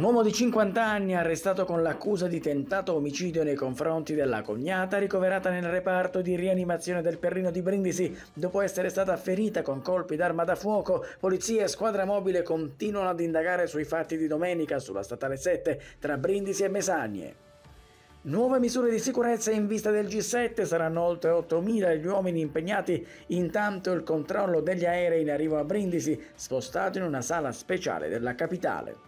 Un uomo di 50 anni arrestato con l'accusa di tentato omicidio nei confronti della cognata ricoverata nel reparto di rianimazione del Perrino di Brindisi dopo essere stata ferita con colpi d'arma da fuoco. Polizia e squadra mobile continuano ad indagare sui fatti di domenica sulla statale 7 tra Brindisi e Mesagne. Nuove misure di sicurezza in vista del G7 saranno oltre 8.000 gli uomini impegnati, intanto il controllo degli aerei in arrivo a Brindisi, spostato in una sala speciale della capitale.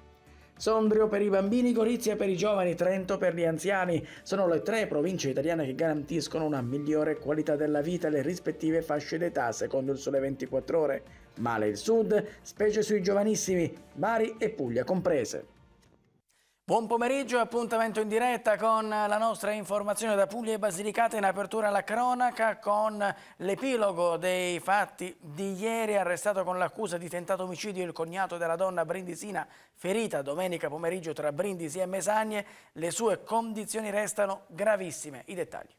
Sondrio per i bambini, Gorizia per i giovani, Trento per gli anziani. Sono le tre province italiane che garantiscono una migliore qualità della vita alle rispettive fasce d'età secondo il Sole 24 Ore. Male il Sud, specie sui giovanissimi, Bari e Puglia comprese. Buon pomeriggio, appuntamento in diretta con la nostra informazione da Puglia e Basilicata in apertura alla cronaca con l'epilogo dei fatti di ieri arrestato con l'accusa di tentato omicidio il cognato della donna brindisina ferita domenica pomeriggio tra Brindisi e Mesagne. Le sue condizioni restano gravissime. I dettagli.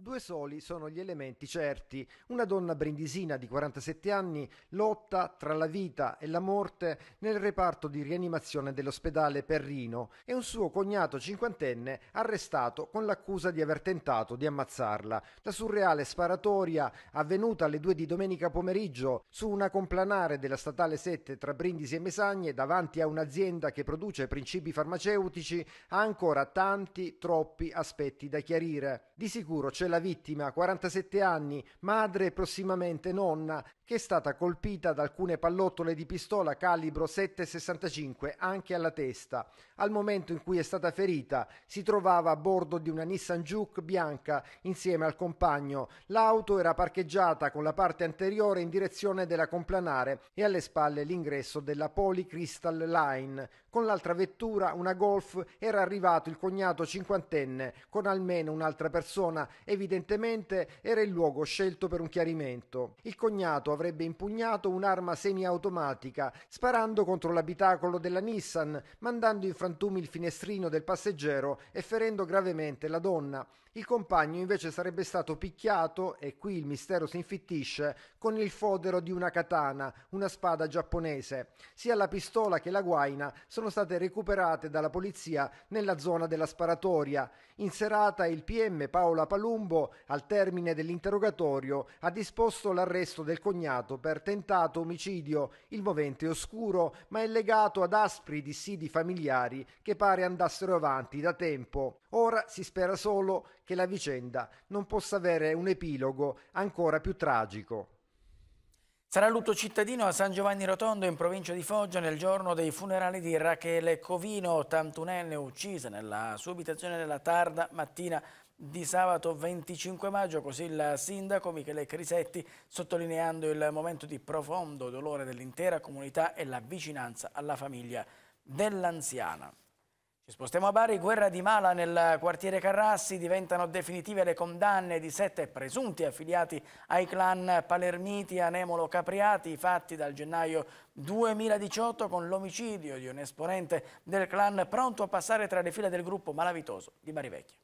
Due soli sono gli elementi certi. Una donna brindisina di 47 anni lotta tra la vita e la morte nel reparto di rianimazione dell'ospedale Perrino e un suo cognato cinquantenne arrestato con l'accusa di aver tentato di ammazzarla. La surreale sparatoria avvenuta alle 2 di domenica pomeriggio su una complanare della statale 7 tra Brindisi e Mesagne davanti a un'azienda che produce principi farmaceutici ha ancora tanti, troppi aspetti da chiarire. Di sicuro c'è della vittima, 47 anni, madre e prossimamente nonna, che è stata colpita da alcune pallottole di pistola calibro 7,65 anche alla testa. Al momento in cui è stata ferita si trovava a bordo di una Nissan Juke bianca insieme al compagno. L'auto era parcheggiata con la parte anteriore in direzione della Complanare e alle spalle l'ingresso della Polycrystal Line. Con l'altra vettura, una Golf, era arrivato il cognato cinquantenne con almeno un'altra persona. Evidentemente era il luogo scelto per un chiarimento. Il cognato avrebbe impugnato un'arma semiautomatica sparando contro l'abitacolo della Nissan, mandando in frattempo frantumi il finestrino del passeggero e ferendo gravemente la donna. Il compagno invece sarebbe stato picchiato, e qui il mistero si infittisce, con il fodero di una katana, una spada giapponese. Sia la pistola che la guaina sono state recuperate dalla polizia nella zona della sparatoria. In serata il PM Paola Palumbo, al termine dell'interrogatorio, ha disposto l'arresto del cognato per tentato omicidio. Il movente è oscuro, ma è legato ad aspri dissidi familiari militari che pare andassero avanti da tempo. Ora si spera solo che la vicenda non possa avere un epilogo ancora più tragico. Sarà lutto cittadino a San Giovanni Rotondo in provincia di Foggia nel giorno dei funerali di Rachele Covino, 81enne uccisa nella sua abitazione nella tarda mattina di sabato 25 maggio, così il sindaco Michele Crisetti sottolineando il momento di profondo dolore dell'intera comunità e la vicinanza alla famiglia dell'anziana. Ci spostiamo a Bari, guerra di mala nel quartiere Carrassi, diventano definitive le condanne di sette presunti affiliati ai clan Palermiti Anemolo Capriati, fatti dal gennaio 2018 con l'omicidio di un esponente del clan pronto a passare tra le file del gruppo malavitoso di Bari Vecchia.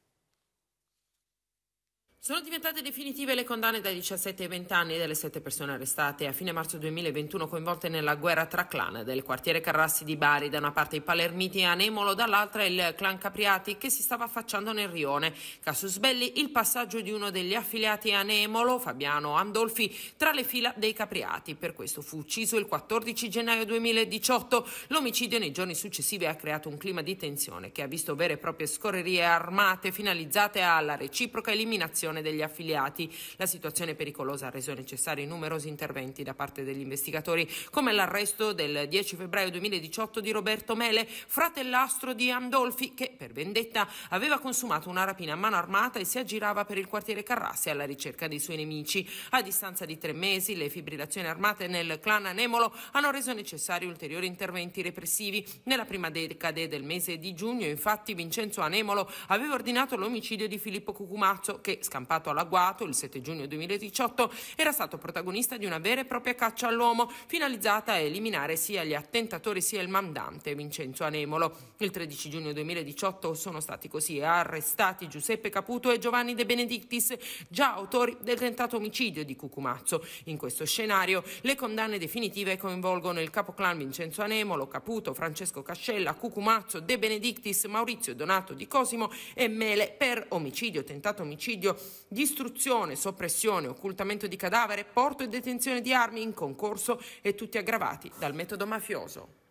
Sono diventate definitive le condanne dai 17 ai 20 anni delle sette persone arrestate a fine marzo 2021 coinvolte nella guerra tra clan del quartiere Carrassi di Bari, da una parte i palermiti e Anemolo, dall'altra il clan Capriati che si stava affacciando nel rione. Casus Belli, il passaggio di uno degli affiliati Anemolo, Fabiano Andolfi, tra le fila dei Capriati. Per questo fu ucciso il 14 gennaio 2018. L'omicidio nei giorni successivi ha creato un clima di tensione che ha visto vere e proprie scorrerie armate finalizzate alla reciproca eliminazione gestione degli affiliati. La situazione pericolosa ha reso necessari numerosi interventi da parte degli investigatori, come l'arresto del 10 febbraio 2018 di Roberto Mele, fratellastro di Andolfi, che per vendetta aveva consumato una rapina a mano armata e si aggirava per il quartiere Carrassi alla ricerca dei suoi nemici. A distanza di tre mesi le fibrillazioni armate nel clan Anemolo hanno reso necessari ulteriori interventi repressivi. Nella prima decade del mese di giugno, infatti, Vincenzo Anemolo aveva ordinato l'omicidio di Filippo Cucumazzo, che scappato scampato all'agguato il 7 giugno 2018, era stato protagonista di una vera e propria caccia all'uomo, finalizzata a eliminare sia gli attentatori sia il mandante Vincenzo Anemolo. Il 13 giugno 2018 sono stati così arrestati Giuseppe Caputo e Giovanni De Benedictis, già autori del tentato omicidio di Cucumazzo. In questo scenario le condanne definitive coinvolgono il capoclan Vincenzo Anemolo, Caputo, Francesco Cascella, Cucumazzo, De Benedictis, Maurizio Donato di Cosimo e Mele per omicidio, tentato omicidio distruzione, soppressione, occultamento di cadavere, porto e detenzione di armi in concorso e tutti aggravati dal metodo mafioso.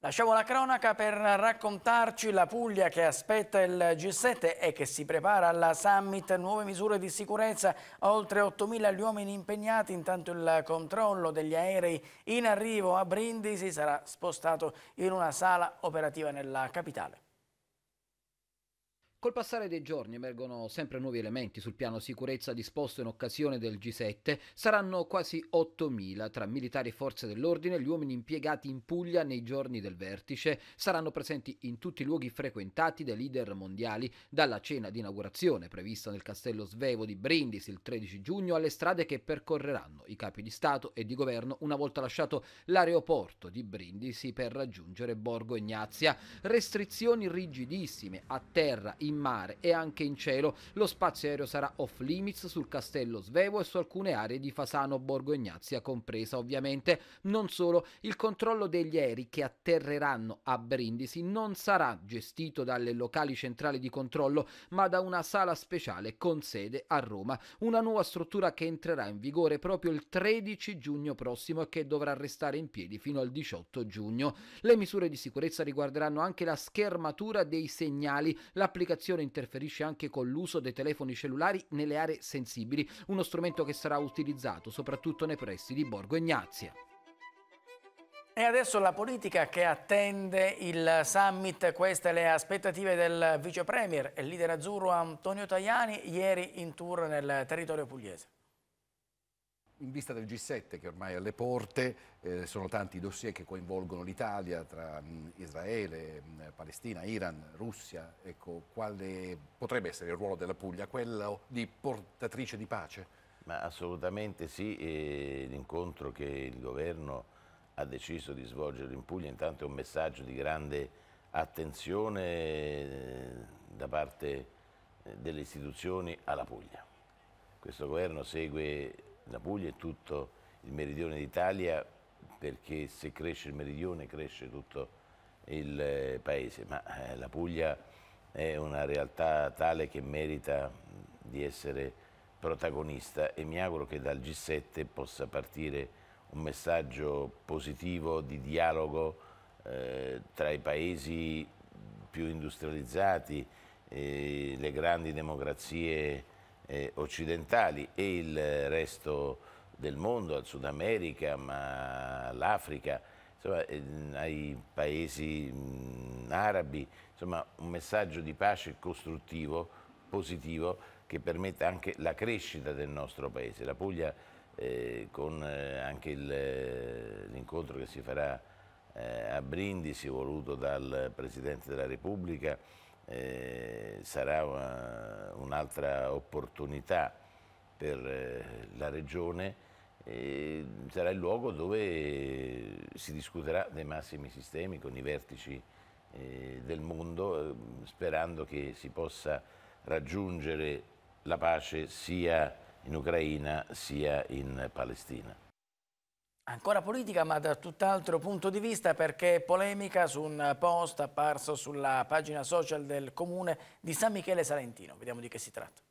Lasciamo la cronaca per raccontarci la Puglia che aspetta il G7 e che si prepara alla summit nuove misure di sicurezza, oltre 8.000 gli uomini impegnati, intanto il controllo degli aerei in arrivo a Brindisi sarà spostato in una sala operativa nella capitale. Col passare dei giorni emergono sempre nuovi elementi sul piano sicurezza disposto in occasione del G7. Saranno quasi 8.000 tra militari e forze dell'ordine gli uomini impiegati in Puglia nei giorni del vertice. Saranno presenti in tutti i luoghi frequentati dai leader mondiali, dalla cena di inaugurazione prevista nel castello Svevo di Brindisi il 13 giugno alle strade che percorreranno i capi di Stato e di governo una volta lasciato l'aeroporto di Brindisi per raggiungere Borgo Ignazia. Restrizioni rigidissime a terra, in in mare e anche in cielo. Lo spazio aereo sarà off limits sul castello Svevo e su alcune aree di Fasano, Borgo Ignazia compresa ovviamente. Non solo, il controllo degli aerei che atterreranno a Brindisi non sarà gestito dalle locali centrali di controllo, ma da una sala speciale con sede a Roma, una nuova struttura che entrerà in vigore proprio il 13 giugno prossimo e che dovrà restare in piedi fino al 18 giugno. Le misure di sicurezza riguarderanno anche la schermatura dei segnali, l'applicazione comunicazione interferisce anche con l'uso dei telefoni cellulari nelle aree sensibili, uno strumento che sarà utilizzato soprattutto nei pressi di Borgo Ignazia. E adesso la politica che attende il summit, queste le aspettative del vice premier e leader azzurro Antonio Tajani ieri in tour nel territorio pugliese in vista del G7 che ormai è alle porte, eh, sono tanti i dossier che coinvolgono l'Italia tra mh, mm, Israele, mh, mm, Palestina, Iran, Russia, ecco, quale potrebbe essere il ruolo della Puglia, quello di portatrice di pace? Ma assolutamente sì, l'incontro che il governo ha deciso di svolgere in Puglia intanto è un messaggio di grande attenzione eh, da parte eh, delle istituzioni alla Puglia. Questo governo segue la Puglia e tutto il meridione d'Italia perché se cresce il meridione cresce tutto il eh, paese, ma eh, la Puglia è una realtà tale che merita di essere protagonista e mi auguro che dal G7 possa partire un messaggio positivo di dialogo eh, tra i paesi più industrializzati, eh, le grandi democrazie eh, occidentali e il resto del mondo, al Sud America, ma l'Africa, eh, ai paesi mh, mm, arabi, insomma un messaggio di pace costruttivo, positivo, che permetta anche la crescita del nostro paese. La Puglia eh, con eh, anche eh, l'incontro che si farà eh, a Brindisi, voluto dal Presidente della Repubblica, eh, sarà un'altra opportunità per eh, la regione eh, sarà il luogo dove si discuterà dei massimi sistemi con i vertici eh, del mondo, eh, sperando che si possa raggiungere la pace sia in Ucraina sia in Palestina. Ancora politica ma da tutt'altro punto di vista perché polemica su un post apparso sulla pagina social del comune di San Michele Salentino. Vediamo di che si tratta.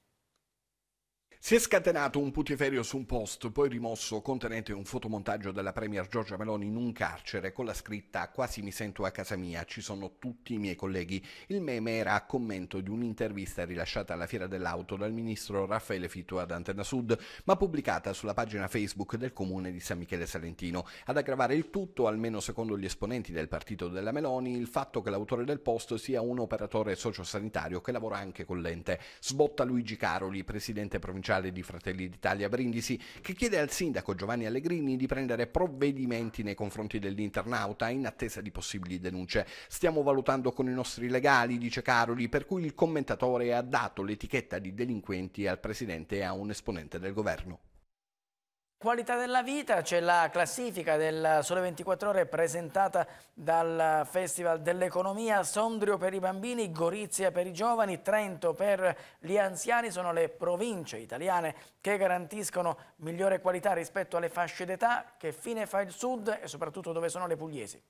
Si è scatenato un putiferio su un post, poi rimosso, contenente un fotomontaggio della Premier Giorgia Meloni in un carcere con la scritta Quasi mi sento a casa mia, ci sono tutti i miei colleghi. Il meme era a commento di un'intervista rilasciata alla Fiera dell'Auto dal ministro Raffaele Fitto ad Antena Sud, ma pubblicata sulla pagina Facebook del comune di San Michele Salentino. Ad aggravare il tutto, almeno secondo gli esponenti del partito della Meloni, il fatto che l'autore del post sia un operatore sociosanitario che lavora anche con l'ente. Sbotta Luigi Caroli, presidente provinciale provinciale di Fratelli d'Italia Brindisi, che chiede al sindaco Giovanni Allegrini di prendere provvedimenti nei confronti dell'internauta in attesa di possibili denunce. Stiamo valutando con i nostri legali, dice Caroli, per cui il commentatore ha dato l'etichetta di delinquenti al presidente e a un esponente del governo. Qualità della vita, c'è la classifica del Sole 24 Ore presentata dal Festival dell'Economia, Sondrio per i bambini, Gorizia per i giovani, Trento per gli anziani, sono le province italiane che garantiscono migliore qualità rispetto alle fasce d'età, che fine fa il sud e soprattutto dove sono le pugliesi.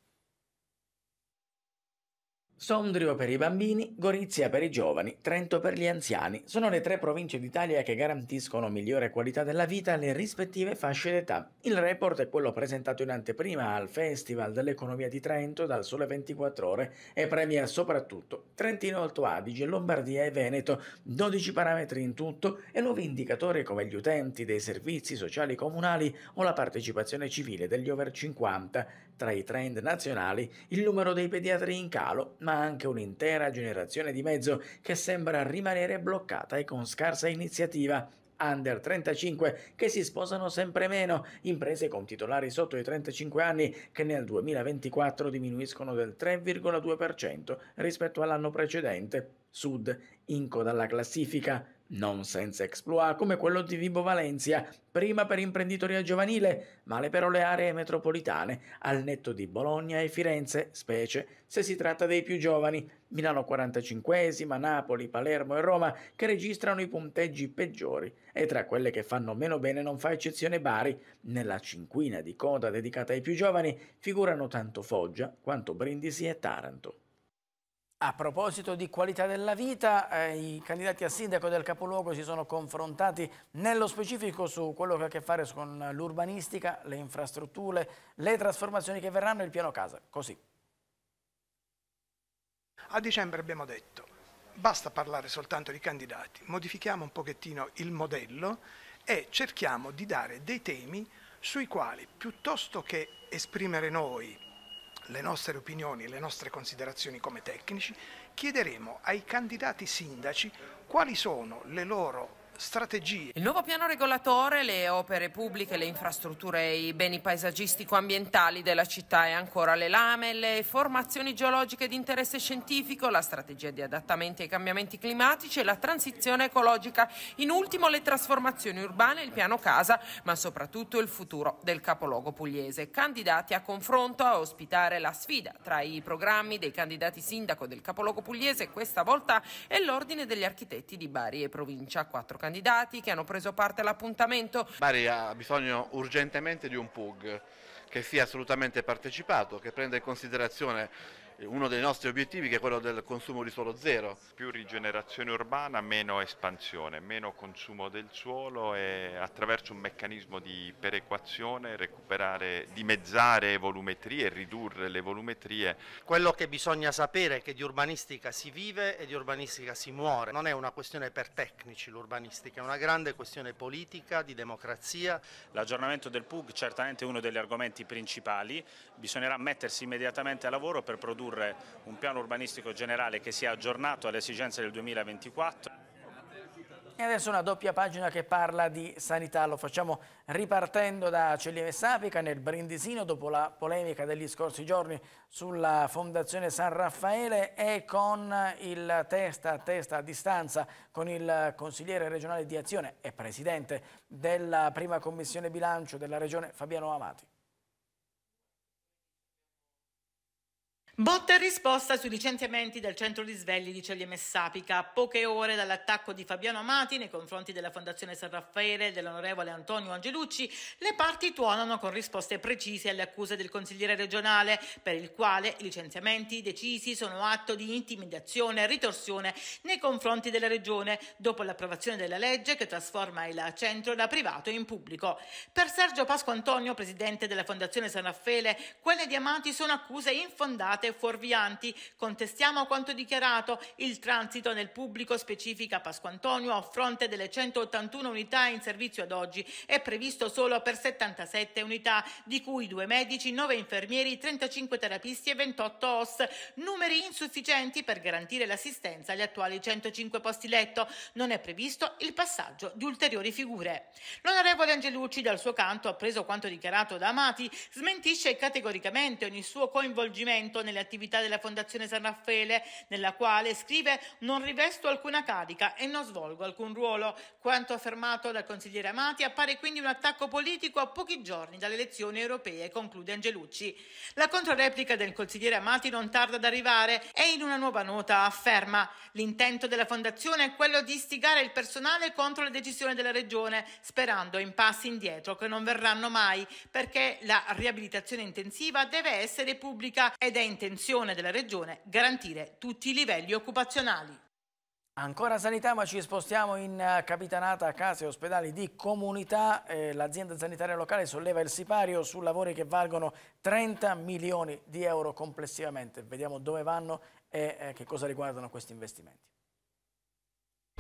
Sondrio per i bambini, Gorizia per i giovani, Trento per gli anziani sono le tre province d'Italia che garantiscono migliore qualità della vita alle rispettive fasce d'età. Il report è quello presentato in anteprima al Festival dell'Economia di Trento dal Sole 24 Ore e premia soprattutto Trentino Alto Adige, Lombardia e Veneto, 12 parametri in tutto e nuovi indicatori come gli utenti dei servizi sociali comunali o la partecipazione civile degli over 50. Tra i trend nazionali il numero dei pediatri in calo, ma anche un'intera generazione di mezzo che sembra rimanere bloccata e con scarsa iniziativa under 35 che si sposano sempre meno, imprese con titolari sotto i 35 anni che nel 2024 diminuiscono del 3,2% rispetto all'anno precedente. Sud, in coda alla classifica non senza exploit come quello di Vibo Valencia, prima per imprenditoria giovanile, male però le aree metropolitane, al netto di Bologna e Firenze, specie se si tratta dei più giovani, Milano 45 Napoli, Palermo e Roma, che registrano i punteggi peggiori, e tra quelle che fanno meno bene non fa eccezione Bari, nella cinquina di coda dedicata ai più giovani figurano tanto Foggia quanto Brindisi e Taranto. A proposito di qualità della vita, eh, i candidati a sindaco del capoluogo si sono confrontati nello specifico su quello che ha a che fare con l'urbanistica, le infrastrutture, le trasformazioni che verranno e il piano casa. Così. A dicembre abbiamo detto, basta parlare soltanto di candidati, modifichiamo un pochettino il modello e cerchiamo di dare dei temi sui quali, piuttosto che esprimere noi le nostre opinioni, le nostre considerazioni come tecnici, chiederemo ai candidati sindaci quali sono le loro strategie. Il nuovo piano regolatore le opere pubbliche, le infrastrutture e i beni paesaggistico-ambientali della città e ancora le lame, le formazioni geologiche di interesse scientifico, la strategia di adattamento ai cambiamenti climatici e la transizione ecologica. In ultimo le trasformazioni urbane, il piano casa, ma soprattutto il futuro del capoluogo pugliese. Candidati a confronto a ospitare la sfida tra i programmi dei candidati sindaco del capoluogo pugliese, questa volta è l'Ordine degli Architetti di Bari e Provincia. Quattro candidati candidati che hanno preso parte all'appuntamento. Bari ha bisogno urgentemente di un PUG che sia assolutamente partecipato, che prenda in considerazione uno dei nostri obiettivi che è quello del consumo di suolo zero. Più rigenerazione urbana, meno espansione, meno consumo del suolo e attraverso un meccanismo di perequazione recuperare, dimezzare volumetrie, ridurre le volumetrie. Quello che bisogna sapere è che di urbanistica si vive e di urbanistica si muore. Non è una questione per tecnici l'urbanistica, è una grande questione politica, di democrazia. L'aggiornamento del PUG certamente è uno degli argomenti principali, bisognerà mettersi immediatamente a lavoro per produrre produrre un piano urbanistico generale che sia aggiornato alle esigenze del 2024. E adesso una doppia pagina che parla di sanità, lo facciamo ripartendo da Celieve Sapica nel Brindisino dopo la polemica degli scorsi giorni sulla Fondazione San Raffaele e con il testa a testa a distanza con il consigliere regionale di azione e presidente della prima commissione bilancio della regione Fabiano Amati. Botta e risposta sui licenziamenti del centro di svegli di Ceglie Messapica. A poche ore dall'attacco di Fabiano Amati nei confronti della Fondazione San Raffaele e dell'onorevole Antonio Angelucci, le parti tuonano con risposte precise alle accuse del consigliere regionale, per il quale i licenziamenti decisi sono atto di intimidazione e ritorsione nei confronti della regione dopo l'approvazione della legge che trasforma il centro da privato in pubblico. Per Sergio Pasqua Antonio, presidente della Fondazione San Raffaele, quelle di Amati sono accuse infondate e fuorvianti, contestiamo quanto dichiarato, il transito nel pubblico, specifica Pasquantonio, a fronte delle 181 unità in servizio ad oggi, è previsto solo per 77 unità, di cui due medici, nove infermieri, 35 terapisti e 28 OS, numeri insufficienti per garantire l'assistenza agli attuali 105 posti letto. Non è previsto il passaggio di ulteriori figure. L'onorevole Angelucci, dal suo canto, ha preso quanto dichiarato da Amati, smentisce categoricamente ogni suo coinvolgimento nelle le attività della Fondazione San Raffaele, nella quale scrive non rivesto alcuna carica e non svolgo alcun ruolo. Quanto affermato dal consigliere Amati appare quindi un attacco politico a pochi giorni dalle elezioni europee, conclude Angelucci. La controreplica del consigliere Amati non tarda ad arrivare e in una nuova nota afferma l'intento della Fondazione è quello di istigare il personale contro le decisioni della Regione, sperando in passi indietro che non verranno mai, perché la riabilitazione intensiva deve essere pubblica ed è intensiva intenzione della Regione garantire tutti i livelli occupazionali. Ancora sanità ma ci spostiamo in eh, capitanata case e ospedali di comunità. Eh, L'azienda sanitaria locale solleva il sipario su lavori che valgono 30 milioni di euro complessivamente. Vediamo dove vanno e eh, che cosa riguardano questi investimenti.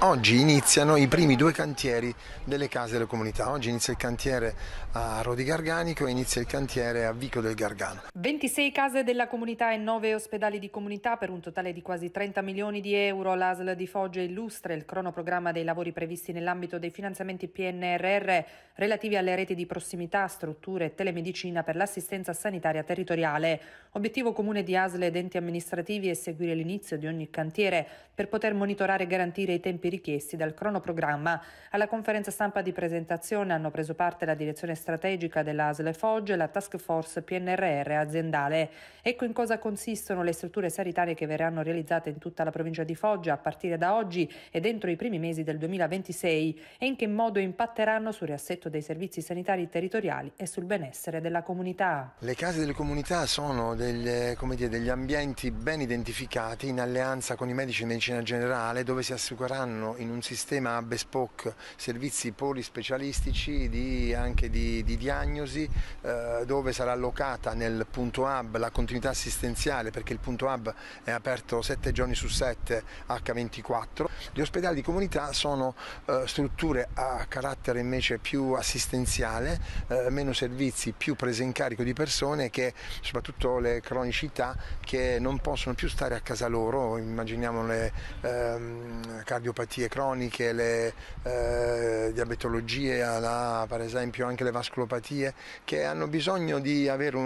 Oggi iniziano i primi due cantieri delle case delle comunità. Oggi inizia il cantiere a Rodi Garganico e inizia il cantiere a Vico del Gargano. 26 case della comunità e 9 ospedali di comunità per un totale di quasi 30 milioni di euro. L'ASL di Foggia illustra il cronoprogramma dei lavori previsti nell'ambito dei finanziamenti PNRR relativi alle reti di prossimità, strutture e telemedicina per l'assistenza sanitaria territoriale. Obiettivo comune di ASL ed enti amministrativi è seguire l'inizio di ogni cantiere per poter monitorare e garantire i tempi tempi richiesti dal cronoprogramma. Alla conferenza stampa di presentazione hanno preso parte la direzione strategica dell'ASL Foggia e la task force PNRR aziendale. Ecco in cosa consistono le strutture sanitarie che verranno realizzate in tutta la provincia di Foggia a partire da oggi e dentro i primi mesi del 2026 e in che modo impatteranno sul riassetto dei servizi sanitari territoriali e sul benessere della comunità. Le case delle comunità sono delle, dire, degli ambienti ben identificati in alleanza con i medici di medicina generale dove si assicureranno offriranno in un sistema bespoke servizi polispecialistici di, anche di, di diagnosi eh, dove sarà allocata nel punto hub la continuità assistenziale perché il punto hub è aperto 7 giorni su 7 H24. Gli ospedali di comunità sono eh, strutture a carattere invece più assistenziale, eh, meno servizi, più prese in carico di persone che soprattutto le cronicità che non possono più stare a casa loro, immaginiamo le ehm, cardiopatie malattie croniche, le eh, diabetologie, la, per esempio anche le vasculopatie, che hanno bisogno di avere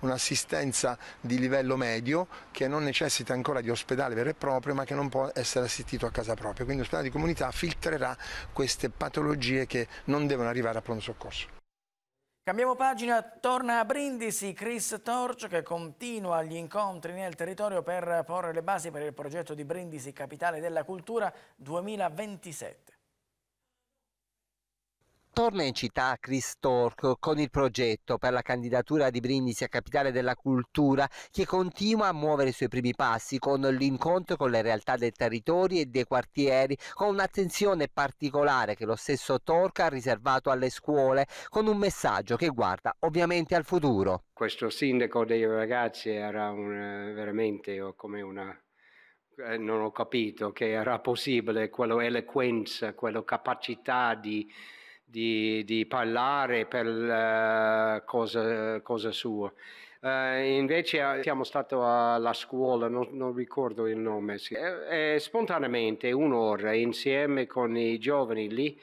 un'assistenza di livello medio che non necessita ancora di ospedale vero e proprio ma che non può essere assistito a casa propria. Quindi l'ospedale di comunità filtrerà queste patologie che non devono arrivare a pronto soccorso. Cambiamo pagina, torna a Brindisi Chris Torch che continua gli incontri nel territorio per porre le basi per il progetto di Brindisi Capitale della Cultura 2027 torna in città Chris Tork con il progetto per la candidatura di Brindisi a capitale della cultura che continua a muovere i suoi primi passi con l'incontro con le realtà dei territori e dei quartieri con un'attenzione particolare che lo stesso Tork ha riservato alle scuole con un messaggio che guarda ovviamente al futuro. Questo sindaco dei ragazzi era un, veramente come una eh, non ho capito che era possibile quella eloquenza, quella capacità di di, di parlare per uh, eh, cosa, cosa sua. Uh, eh, invece eh, siamo stati alla scuola, non, non ricordo il nome, sì. e, e, spontaneamente un'ora insieme con i giovani lì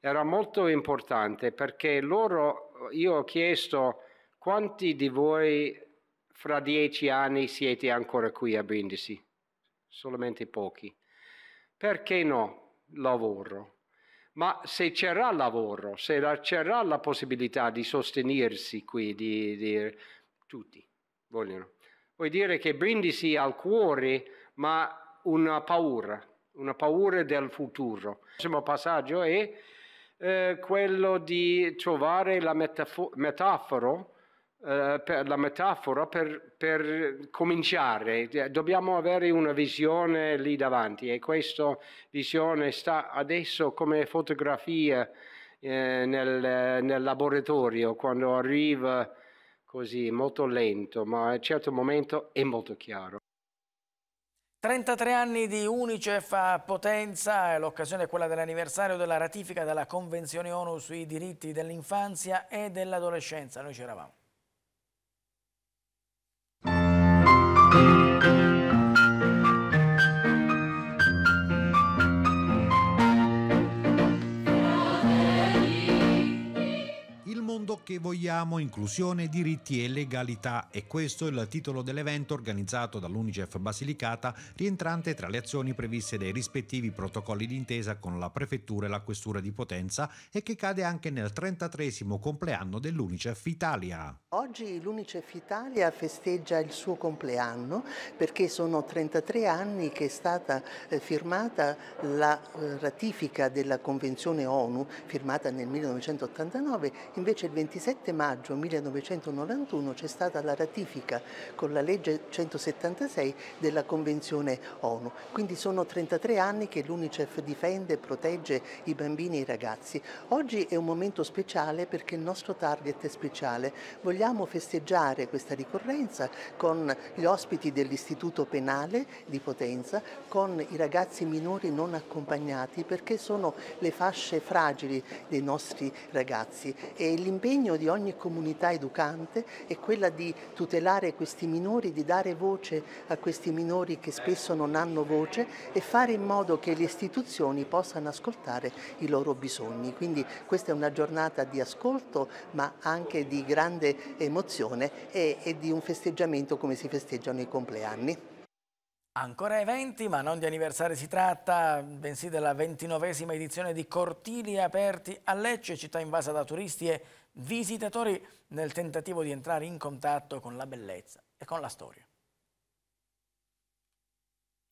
era molto importante perché loro, io ho chiesto quanti di voi fra dieci anni siete ancora qui a Brindisi? Solamente pochi. Perché no? Lavoro ma se c'era lavoro, se c'era la possibilità di sostenersi qui, di, di, tutti vogliono. Vuoi dire che Brindisi ha il cuore, ma una paura, una paura del futuro. Il prossimo passaggio è eh, quello di trovare la metafora eh, per la metafora per, per, cominciare. Eh, dobbiamo avere una visione lì davanti e questa visione sta adesso come fotografia eh, nel, nel, laboratorio quando arriva così molto lento, ma a un certo momento è molto chiaro. 33 anni di Unicef a Potenza, l'occasione è quella dell'anniversario della ratifica della Convenzione ONU sui diritti dell'infanzia e dell'adolescenza. Noi c'eravamo. mondo che vogliamo, inclusione, diritti e legalità. E questo è il titolo dell'evento organizzato dall'Unicef Basilicata, rientrante tra le azioni previste dai rispettivi protocolli d'intesa con la Prefettura e la Questura di Potenza e che cade anche nel 33 compleanno dell'Unicef Italia. Oggi l'Unicef Italia festeggia il suo compleanno perché sono 33 anni che è stata eh, firmata la eh, ratifica della Convenzione ONU, firmata nel 1989, invece Invece il 27 maggio 1991 c'è stata la ratifica con la legge 176 della Convenzione ONU. Quindi sono 33 anni che l'UNICEF difende e protegge i bambini e i ragazzi. Oggi è un momento speciale perché il nostro target è speciale. Vogliamo festeggiare questa ricorrenza con gli ospiti dell'Istituto Penale di Potenza, con i ragazzi minori non accompagnati perché sono le fasce fragili dei nostri ragazzi e il l'impegno di ogni comunità educante è quella di tutelare questi minori, di dare voce a questi minori che spesso non hanno voce e fare in modo che le istituzioni possano ascoltare i loro bisogni. Quindi questa è una giornata di ascolto ma anche di grande emozione e, e di un festeggiamento come si festeggiano i compleanni. Ancora eventi, ma non di anniversari si tratta, bensì della ventinovesima edizione di Cortili Aperti a Lecce, città invasa da turisti e visitatori nel tentativo di entrare in contatto con la bellezza e con la storia.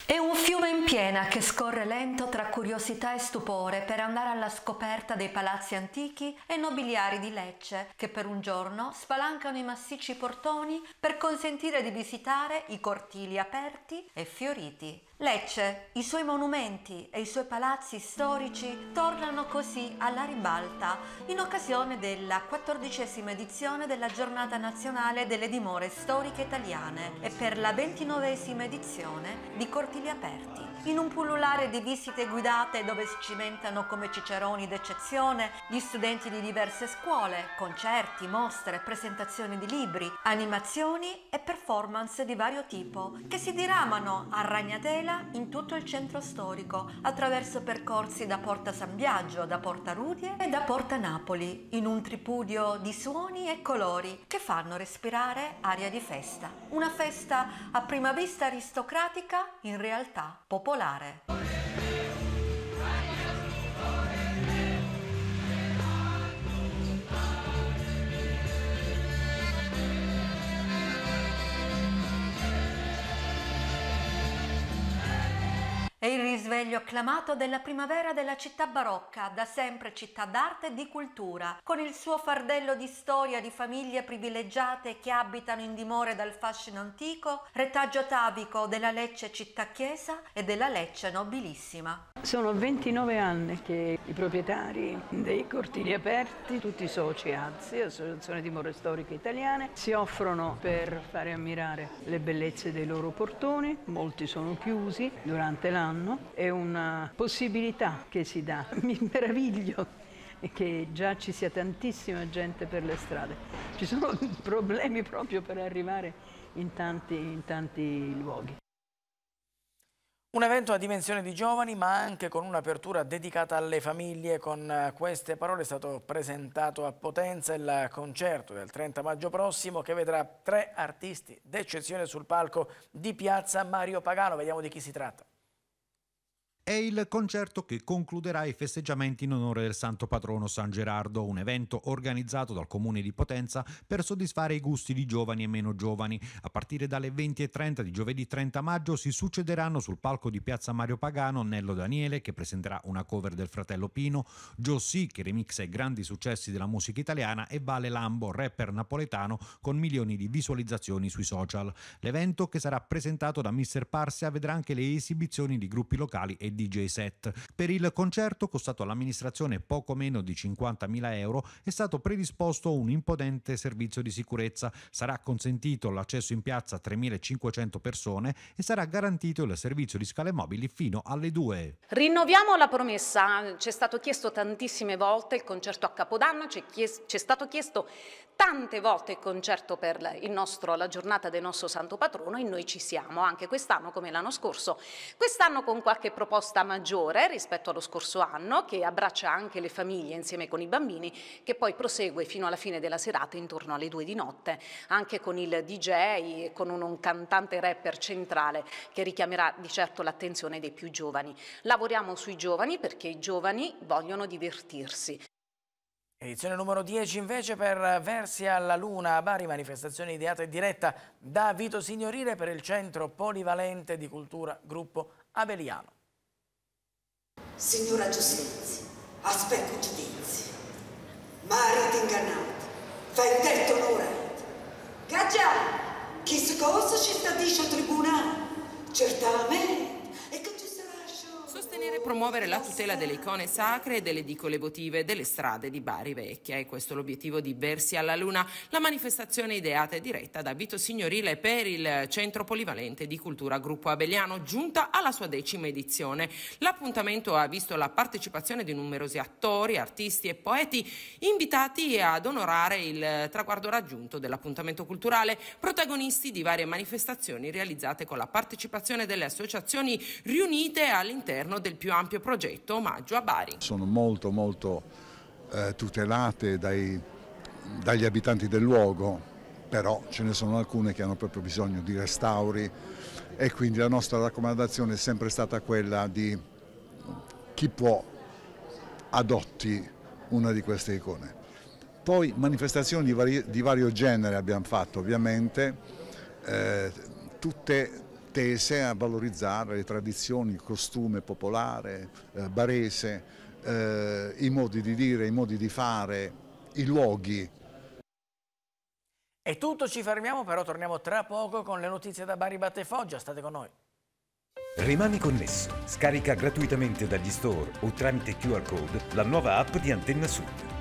È un fiume in piena che scorre lento tra curiosità e stupore per andare alla scoperta dei palazzi antichi e nobiliari di Lecce che per un giorno spalancano i massicci portoni per consentire di visitare i cortili aperti e fioriti Lecce, i suoi monumenti e i suoi palazzi storici tornano così alla ribalta in occasione della quattordicesima edizione della Giornata Nazionale delle Dimore Storiche Italiane e per la ventinovesima edizione di Cortili Aperti in un pullulare di visite guidate dove si cimentano come ciceroni d'eccezione gli studenti di diverse scuole, concerti, mostre, presentazioni di libri, animazioni e performance di vario tipo che si diramano a ragnatela in tutto il centro storico attraverso percorsi da Porta San Biagio, da Porta Rudie e da Porta Napoli in un tripudio di suoni e colori che fanno respirare aria di festa. Una festa a prima vista aristocratica in realtà popolare popolare. risveglio acclamato della primavera della città barocca, da sempre città d'arte e di cultura, con il suo fardello di storia di famiglie privilegiate che abitano in dimore dal fascino antico, retaggio atavico della Lecce città chiesa e della Lecce nobilissima. Sono 29 anni che i proprietari dei cortili aperti, tutti i soci AZI, Associazione di More Storiche Italiane, si offrono per fare ammirare le bellezze dei loro portoni, molti sono chiusi durante l'anno è una possibilità che si dà. Mi meraviglio che già ci sia tantissima gente per le strade. Ci sono problemi proprio per arrivare in tanti, in tanti luoghi. Un evento a dimensione di giovani ma anche con un'apertura dedicata alle famiglie. Con queste parole è stato presentato a Potenza il concerto del 30 maggio prossimo che vedrà tre artisti d'eccezione sul palco di piazza Mario Pagano. Vediamo di chi si tratta. È il concerto che concluderà i festeggiamenti in onore del santo patrono San Gerardo, un evento organizzato dal comune di Potenza per soddisfare i gusti di giovani e meno giovani. A partire dalle 20.30 di giovedì 30 maggio si succederanno sul palco di piazza Mario Pagano Nello Daniele che presenterà una cover del fratello Pino, Jossi che remixa i grandi successi della musica italiana e Vale Lambo, rapper napoletano con milioni di visualizzazioni sui social. L'evento che sarà presentato da Mr. Parsia vedrà anche le esibizioni di gruppi locali e DJ set. Per il concerto, costato all'amministrazione poco meno di 50.000 euro, è stato predisposto un impotente servizio di sicurezza. Sarà consentito l'accesso in piazza a 3.500 persone e sarà garantito il servizio di scale mobili fino alle 2. Rinnoviamo la promessa, ci è stato chiesto tantissime volte il concerto a Capodanno, ci ci è stato chiesto tante volte il concerto per il nostro, la giornata del nostro santo patrono e noi ci siamo anche quest'anno come l'anno scorso. Quest'anno con qualche proposta proposta maggiore rispetto allo scorso anno che abbraccia anche le famiglie insieme con i bambini che poi prosegue fino alla fine della serata intorno alle due di notte anche con il DJ e con un, un cantante rapper centrale che richiamerà di certo l'attenzione dei più giovani. Lavoriamo sui giovani perché i giovani vogliono divertirsi. Edizione numero 10 invece per Versi alla Luna a Bari, manifestazione ideata e diretta da Vito Signorile per il Centro Polivalente di Cultura Gruppo Abeliano. Signora giustizia, aspetto giudizio. fai ingannata, vendetta onore. Gaggia, chi ci sta scossa al tribunale, certamente sostenere e promuovere la tutela delle icone sacre e delle edicole votive delle strade di Bari Vecchia. E questo è l'obiettivo di Versi alla Luna, la manifestazione ideata e diretta da Vito Signorile per il Centro Polivalente di Cultura Gruppo Abeliano, giunta alla sua decima edizione. L'appuntamento ha visto la partecipazione di numerosi attori, artisti e poeti invitati ad onorare il traguardo raggiunto dell'appuntamento culturale, protagonisti di varie manifestazioni realizzate con la partecipazione delle associazioni riunite all'interno del più ampio progetto Omaggio a Bari. Sono molto molto eh, tutelate dai, dagli abitanti del luogo, però ce ne sono alcune che hanno proprio bisogno di restauri e quindi la nostra raccomandazione è sempre stata quella di chi può adotti una di queste icone. Poi manifestazioni di, vario genere abbiamo fatto ovviamente, eh, tutte tese a valorizzare le tradizioni, il costume popolare eh, barese, eh, i modi di dire, i modi di fare, i luoghi. È tutto, ci fermiamo, però torniamo tra poco con le notizie da Bari Batte Foggia, state con noi. Rimani connesso, scarica gratuitamente dagli store o tramite QR code la nuova app di Antenna Sud